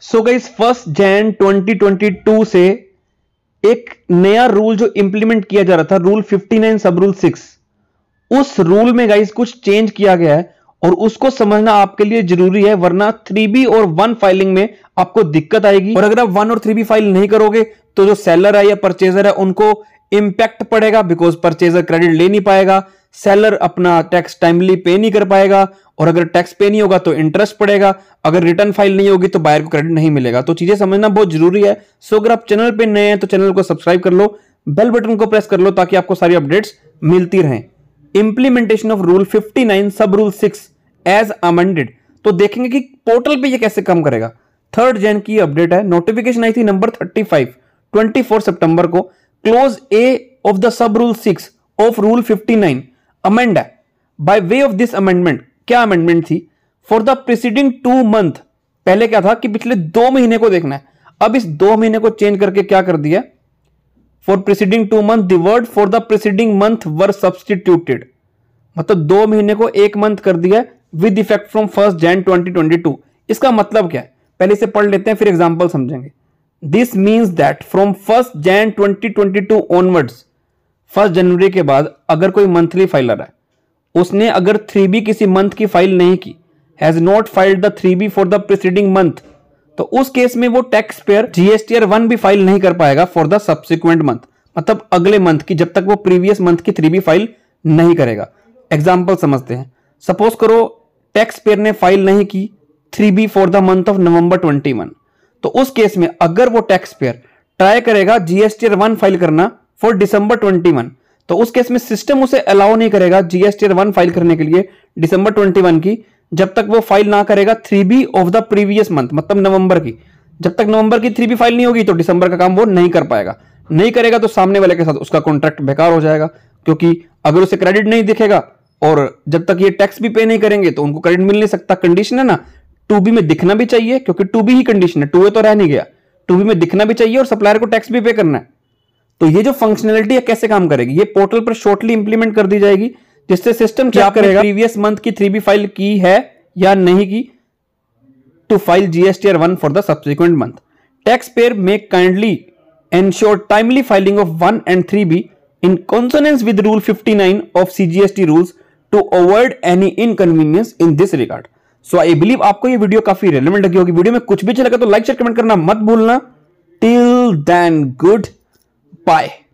सो गई first Jan 2022 से एक नया रूल जो इंप्लीमेंट किया जा रहा था रूल 59 सब रूल 6 उस रूल में गाइस कुछ चेंज किया गया है और उसको समझना आपके लिए जरूरी है वरना 3B और 1 फाइलिंग में आपको दिक्कत आएगी और अगर आप 1 और 3B फाइल नहीं करोगे तो जो सेलर है या परचेजर है उनको इंपैक्ट पड़ेगा बिकॉज परचेजर क्रेडिट ले नहीं पाएगा सेलर अपना टैक्स टाइमली पे नहीं कर पाएगा और अगर टैक्स पे नहीं होगा तो इंटरेस्ट पड़ेगा अगर रिटर्न फाइल नहीं होगी तो बायर को क्रेडिट नहीं मिलेगा तो चीजें समझना बहुत जरूरी है सो अगर आप चैनल पे नए हैं तो चैनल को सब्सक्राइब कर लो बेल बटन को प्रेस कर लो ताकि आपको सारी अपडेट्स मिलती रहें इंप्लीमेंटेशन ऑफ रूल 59 सब रूल 6 एज अमेंडेड तो देखेंगे कि पोर्टल पे ये कैसे काम करेगा थर्ड जैन की अपडेट है नोटिफिकेशन आई थी नंबर 35 24 सितंबर को clause a of the sub rule six of rule fifty nine amend है by way of this amendment क्या अमेंडमेंट थी for the preceding two month पहले क्या था कि पिछले दो महीने को देखना है अब इस दो महीने को चेंज करके क्या कर दिया for preceding two month third for the preceding month were substituted मतलब दो महीने को एक मंथ कर दिया with effect from first Jan 2022 इसका मतलब क्या है पहले इसे पढ़ लेते हैं फिर एग्जाम्पल समझेंगे this means that from first Jan 2022 onwards first जनवरी के बाद अगर कोई मंथली फाइलर है उसने अगर थ्री बी किसी मंथ की फाइल नहीं की has not filed the three B for the preceding month तो उस केस में वो टैक्स पेयर आर वन भी फाइल नहीं कर पाएगा फॉर द सब्सिक्वेंट मंथ मतलब अगले मंथ की जब तक वो प्रीवियस मंथ की थ्री बी फाइल नहीं करेगा एग्जाम्पल समझते हैं सपोज करो टैक्स पेयर ने फाइल नहीं की three B for the month of November twenty one तो उस केस में अगर वो टैक्स पेयर ट्राई करेगा जीएसटीआर वन फाइल करना फॉर डिसंबर ट्वेंटी वन तो उस केस में सिस्टम उसे अलाउ नहीं करेगा जीएसटीआर वन फाइल करने के लिए डिसंबर ट्वेंटी वन की जब तक वो फाइल ना करेगा three B of the previous month मतलब नवंबर की जब तक नवंबर की थ्री बी फाइल नहीं होगी तो डिसंबर का काम वो नहीं कर पाएगा नहीं करेगा तो सामने वाले के साथ उसका कॉन्ट्रैक्ट बेकार हो जाएगा क्योंकि अगर उसे क्रेडिट नहीं दिखेगा और जब तक ये टैक्स भी पे नहीं करेंगे तो उनको क्रेडिट मिल नहीं सकता कंडीशन है ना टू बी में दिखना भी चाहिए क्योंकि टू बी ही कंडीशन है टू ए तो रह नहीं गया टू बी में दिखना भी चाहिए और सप्लायर को टैक्स भी पे करना है तो ये जो फंक्शनलिटी है कैसे काम करेगी ये पोर्टल पर शॉर्टली इंप्लीमेंट कर दी जाएगी जिससे सिस्टम क्या करेगा प्रीवियस मंथ की थ्री बी फाइल की है या नहीं की to file GST R one for the subsequent month tax payer make kindly ensure timely filing of one and three B in consonance with rule fifty nine of C G S T rule to avoid any inconvenience in this regard so I believe आपको ये video काफी relevant लगी होगी video में कुछ भी अच्छा लगा तो लाइक शेयर कमेंट करना मत भूलना टिल देन गुड बाय